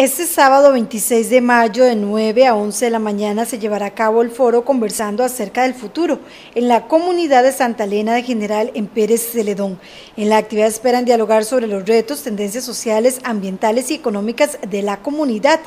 Este sábado 26 de mayo de 9 a 11 de la mañana se llevará a cabo el foro conversando acerca del futuro en la comunidad de Santa Elena de General en Pérez Celedón. En la actividad esperan dialogar sobre los retos, tendencias sociales, ambientales y económicas de la comunidad.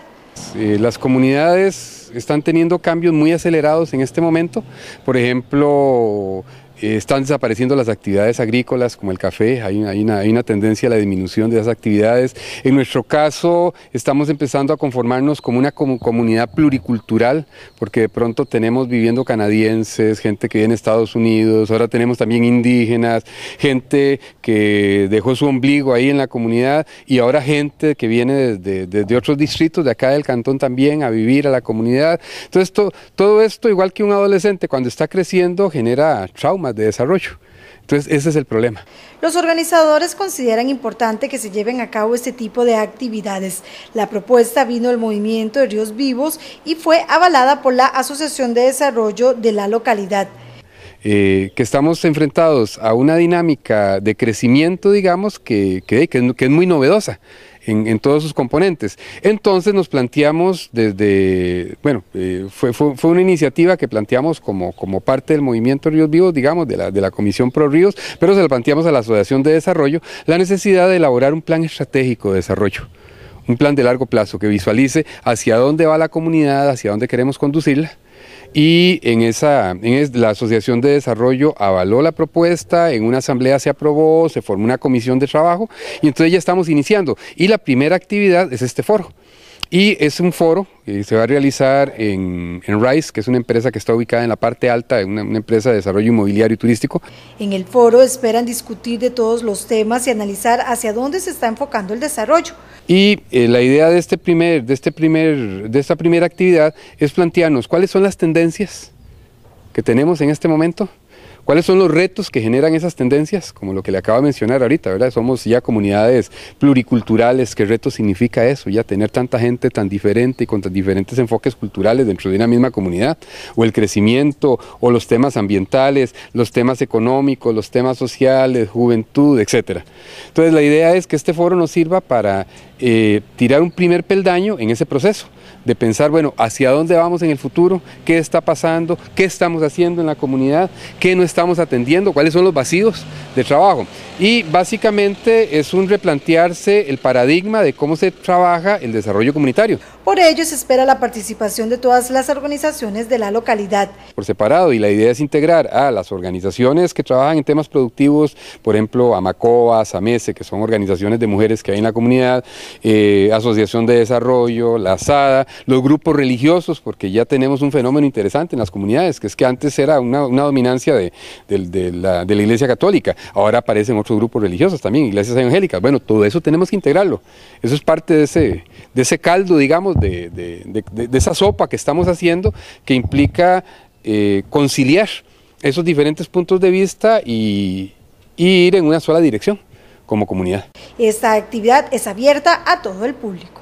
Eh, las comunidades están teniendo cambios muy acelerados en este momento. Por ejemplo, eh, están desapareciendo las actividades agrícolas como el café, hay una, tendencia a la disminución de esas actividades. En nuestro caso estamos empezando a conformarnos como una comunidad pluricultural, porque de pronto tenemos viviendo canadienses, gente que viene de Estados Unidos, ahora tenemos también indígenas, gente que dejó su ombligo ahí en la comunidad y ahora gente que viene desde, otros distritos de acá del cantón también a vivir a la comunidad. Entonces todo esto, igual que un adolescente cuando está creciendo, genera trauma de desarrollo. Entonces, ese es el problema. Los organizadores consideran importante que se lleven a cabo este tipo de actividades. La propuesta vino del movimiento de Ríos Vivos y fue avalada por la Asociación de Desarrollo de la localidad. Eh, que estamos enfrentados a una dinámica de crecimiento, digamos, que, que, es, muy novedosa. En, todos sus componentes. Entonces nos planteamos desde, bueno, eh, fue, una iniciativa que planteamos como, parte del movimiento Ríos Vivos, digamos, de la, de la Comisión Pro Ríos, pero se la planteamos a la Asociación de Desarrollo, la necesidad de elaborar un plan estratégico de desarrollo un plan de largo plazo que visualice hacia dónde va la comunidad, hacia dónde queremos conducirla, y en esa en la Asociación de Desarrollo avaló la propuesta, en una asamblea se aprobó, se formó una comisión de trabajo y entonces ya estamos iniciando. Y la primera actividad es este foro. Y es un foro que se va a realizar en, Rice, que es una empresa que está ubicada en la parte alta, una, empresa de desarrollo inmobiliario y turístico. En el foro esperan discutir de todos los temas y analizar hacia dónde se está enfocando el desarrollo. Y eh, la idea de, este primer, de, este primer, de esta primera actividad es plantearnos cuáles son las tendencias que tenemos en este momento, ¿Cuáles son los retos que generan esas tendencias? Como lo que le acabo de mencionar ahorita, ¿verdad? Somos ya comunidades pluriculturales. ¿Qué reto significa eso? Ya tener tanta gente tan diferente y con tan diferentes enfoques culturales dentro de una misma comunidad. O el crecimiento, o los temas ambientales, los temas económicos, los temas sociales, juventud, etc. Entonces, la idea es que este foro nos sirva para eh, tirar un primer peldaño en ese proceso de pensar, bueno, hacia dónde vamos en el futuro, qué está pasando, qué estamos haciendo en la comunidad, qué no está estamos atendiendo, cuáles son los vacíos de trabajo. Y básicamente es un replantearse el paradigma de cómo se trabaja el desarrollo comunitario. Por ello se espera la participación de todas las organizaciones de la localidad. Por separado y la idea es integrar a las organizaciones que trabajan en temas productivos, por ejemplo Amacoa, Samese, que son organizaciones de mujeres que hay en la comunidad, eh, Asociación de Desarrollo, la SADA, los grupos religiosos, porque ya tenemos un fenómeno interesante en las comunidades, que es que antes era una, dominancia de, la, Iglesia Católica, ahora aparecen otros grupos religiosos también, iglesias evangélicas. Bueno, todo eso tenemos que integrarlo. Eso es parte de ese caldo, digamos, de, esa sopa que estamos haciendo que implica eh, conciliar esos diferentes puntos de vista y ir en una sola dirección como comunidad. Esta actividad es abierta a todo el público.